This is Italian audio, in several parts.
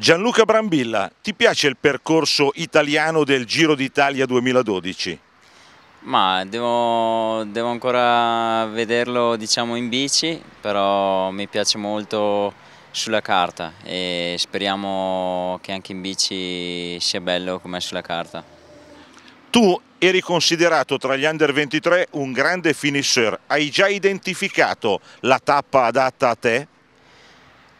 Gianluca Brambilla, ti piace il percorso italiano del Giro d'Italia 2012? Ma devo, devo, ancora vederlo diciamo in bici, però mi piace molto sulla carta e speriamo che anche in bici sia bello come è sulla carta. Tu eri considerato tra gli under 23 un grande finisher, hai già identificato la tappa adatta a te?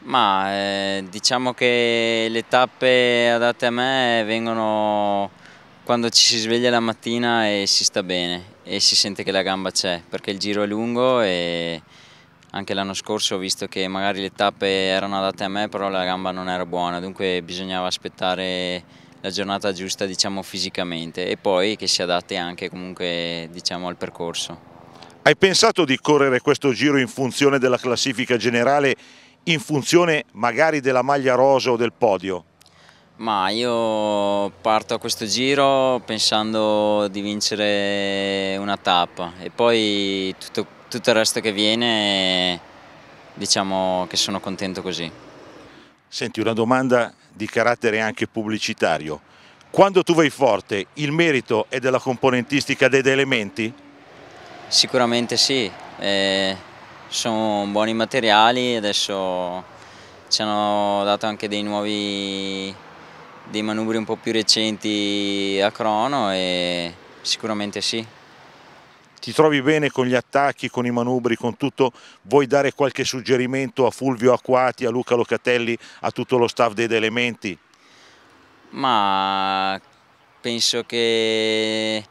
Ma eh, diciamo che le tappe adatte a me vengono quando ci si sveglia la mattina e si sta bene e si sente che la gamba c'è perché il giro è lungo e anche l'anno scorso ho visto che magari le tappe erano adatte a me però la gamba non era buona dunque bisognava aspettare la giornata giusta diciamo fisicamente e poi che si adatti anche comunque diciamo al percorso. Hai pensato di correre questo giro in funzione della classifica generale in funzione magari della maglia rosa o del podio? Ma io parto a questo giro pensando di vincere una tappa e poi tutto, tutto il resto che viene diciamo che sono contento così. Senti, una domanda di carattere anche pubblicitario. Quando tu vai forte, il merito è della componentistica degli elementi? Sicuramente sì. Eh sono buoni materiali adesso ci hanno dato anche dei nuovi dei manubri un po' più recenti a crono e sicuramente sì. Ti trovi bene con gli attacchi, con i manubri, con tutto? Vuoi dare qualche suggerimento a Fulvio Acquati, a Luca Locatelli, a tutto lo staff dei Elementi? Ma penso che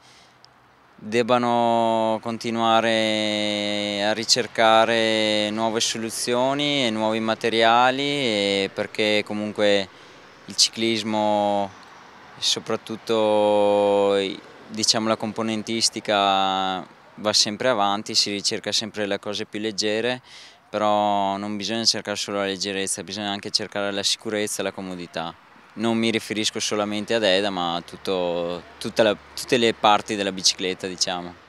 debbano continuare a ricercare nuove soluzioni e nuovi materiali perché comunque il ciclismo soprattutto diciamo, la componentistica va sempre avanti, si ricerca sempre le cose più leggere però non bisogna cercare solo la leggerezza, bisogna anche cercare la sicurezza e la comodità non mi riferisco solamente ad EDA ma a tutto, la, tutte le parti della bicicletta diciamo.